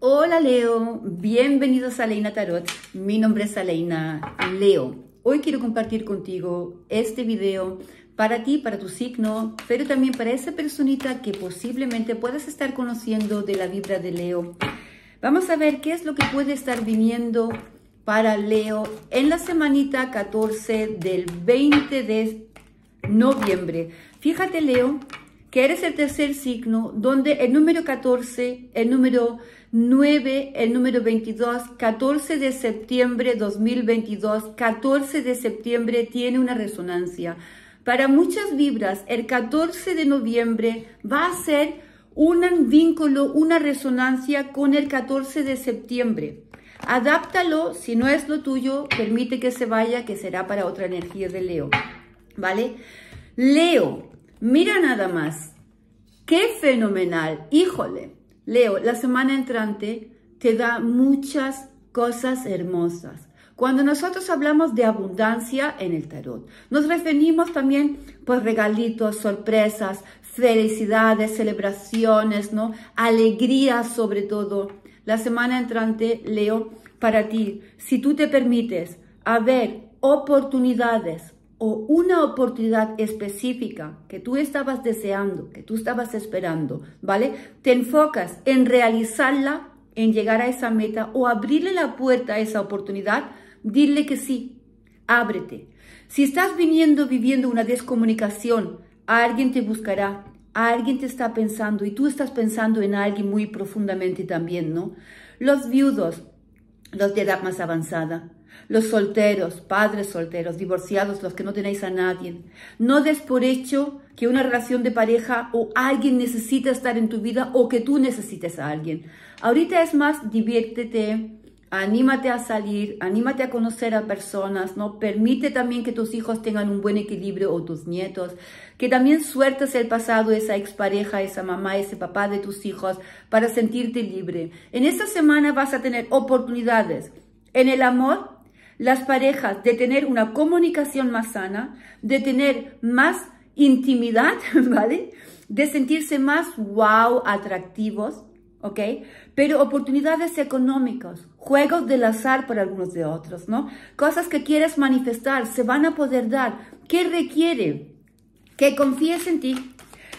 Hola Leo, bienvenidos a Leina Tarot. Mi nombre es Aleina Leo. Hoy quiero compartir contigo este video para ti, para tu signo, pero también para esa personita que posiblemente puedas estar conociendo de la vibra de Leo. Vamos a ver qué es lo que puede estar viniendo para Leo en la semanita 14 del 20 de noviembre. Fíjate Leo que eres el tercer signo, donde el número 14, el número 9, el número 22, 14 de septiembre 2022, 14 de septiembre tiene una resonancia. Para muchas vibras, el 14 de noviembre va a ser un vínculo, una resonancia con el 14 de septiembre. Adáptalo, si no es lo tuyo, permite que se vaya, que será para otra energía de Leo. ¿Vale? Leo, Mira nada más. ¡Qué fenomenal! Híjole. Leo, la semana entrante te da muchas cosas hermosas. Cuando nosotros hablamos de abundancia en el tarot, nos referimos también por regalitos, sorpresas, felicidades, celebraciones, ¿no? Alegría sobre todo. La semana entrante, Leo, para ti, si tú te permites haber oportunidades, o una oportunidad específica que tú estabas deseando, que tú estabas esperando, ¿vale? Te enfocas en realizarla, en llegar a esa meta o abrirle la puerta a esa oportunidad, dile que sí, ábrete. Si estás viniendo viviendo una descomunicación, alguien te buscará, alguien te está pensando y tú estás pensando en alguien muy profundamente también, ¿no? Los viudos, los de edad más avanzada, los solteros, padres solteros, divorciados, los que no tenéis a nadie. No des por hecho que una relación de pareja o alguien necesita estar en tu vida o que tú necesites a alguien. Ahorita es más, diviértete, Anímate a salir, anímate a conocer a personas, ¿no? Permite también que tus hijos tengan un buen equilibrio o tus nietos, que también sueltes el pasado, esa expareja, esa mamá, ese papá de tus hijos para sentirte libre. En esta semana vas a tener oportunidades en el amor, las parejas, de tener una comunicación más sana, de tener más intimidad, ¿vale? De sentirse más wow, atractivos ¿ok? Pero oportunidades económicas, juegos del azar para algunos de otros, ¿no? Cosas que quieres manifestar, se van a poder dar. ¿Qué requiere? Que confíes en ti,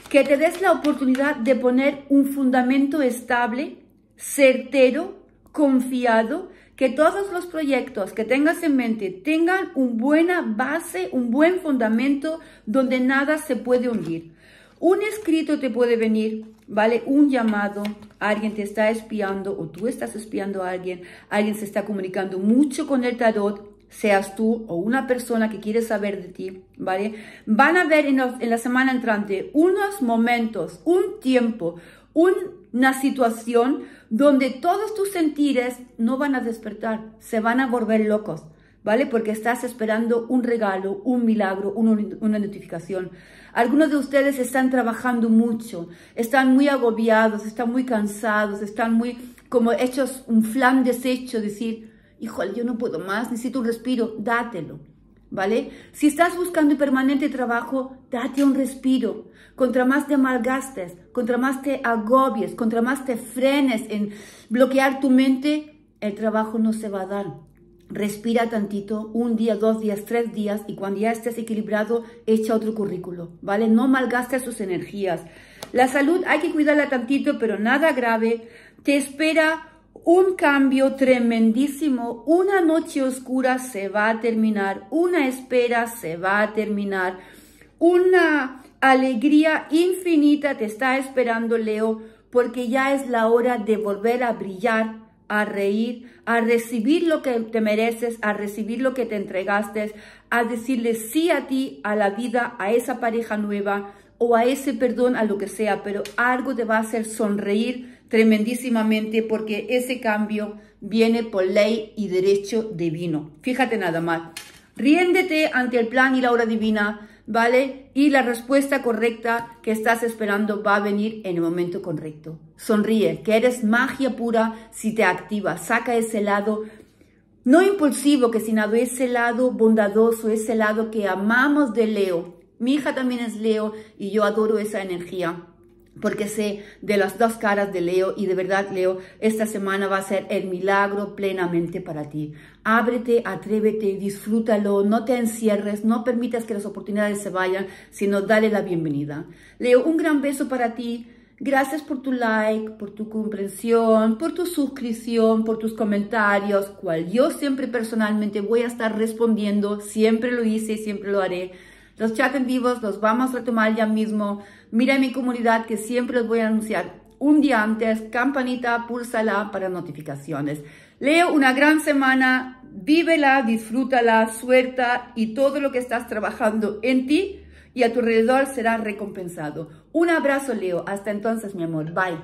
que te des la oportunidad de poner un fundamento estable, certero, confiado, que todos los proyectos que tengas en mente tengan una buena base, un buen fundamento donde nada se puede hundir. Un escrito te puede venir, ¿vale? Un llamado, alguien te está espiando o tú estás espiando a alguien, alguien se está comunicando mucho con el tarot, seas tú o una persona que quiere saber de ti, ¿vale? Van a ver en, la semana entrante unos momentos, un tiempo, una situación donde todos tus sentires no van a despertar, se van a volver locos. ¿vale? Porque estás esperando un regalo, un milagro, una notificación. Algunos de ustedes están trabajando mucho, están muy agobiados, están muy cansados, están muy como hechos un flan deshecho, decir, híjole, yo no puedo más, necesito un respiro, dátelo. ¿Vale? Si estás buscando permanente trabajo, date un respiro. Contra más te malgastes, contra más te agobies, contra más te frenes en bloquear tu mente, el trabajo no se va a dar Respira tantito, un día, dos días, tres días y cuando ya estés equilibrado, echa otro currículo, ¿vale? No malgastes sus energías. La salud hay que cuidarla tantito, pero nada grave. Te espera un cambio tremendísimo. Una noche oscura se va a terminar, una espera se va a terminar, una alegría infinita te está esperando, Leo, porque ya es la hora de volver a brillar a reír, a recibir lo que te mereces, a recibir lo que te entregaste, a decirle sí a ti, a la vida, a esa pareja nueva o a ese perdón, a lo que sea, pero algo te va a hacer sonreír tremendísimamente porque ese cambio viene por ley y derecho divino. Fíjate nada más. Riéndete ante el plan y la obra divina ¿vale? Y la respuesta correcta que estás esperando va a venir en el momento correcto. Sonríe, que eres magia pura si te activas. Saca ese lado no impulsivo, que sino ese lado bondadoso, ese lado que amamos de Leo. Mi hija también es Leo y yo adoro esa energía porque sé de las dos caras de Leo y de verdad, Leo, esta semana va a ser el milagro plenamente para ti. Ábrete, atrévete, disfrútalo, no te encierres, no permitas que las oportunidades se vayan, sino dale la bienvenida. Leo, un gran beso para ti. Gracias por tu like, por tu comprensión, por tu suscripción, por tus comentarios, cual yo siempre personalmente voy a estar respondiendo, siempre lo hice y siempre lo haré. Los chats en vivos los vamos a retomar ya mismo. Mira mi comunidad que siempre los voy a anunciar un día antes. Campanita, púlsala para notificaciones. Leo, una gran semana. Vívela, disfrútala, suelta y todo lo que estás trabajando en ti y a tu alrededor será recompensado. Un abrazo, Leo. Hasta entonces, mi amor. Bye.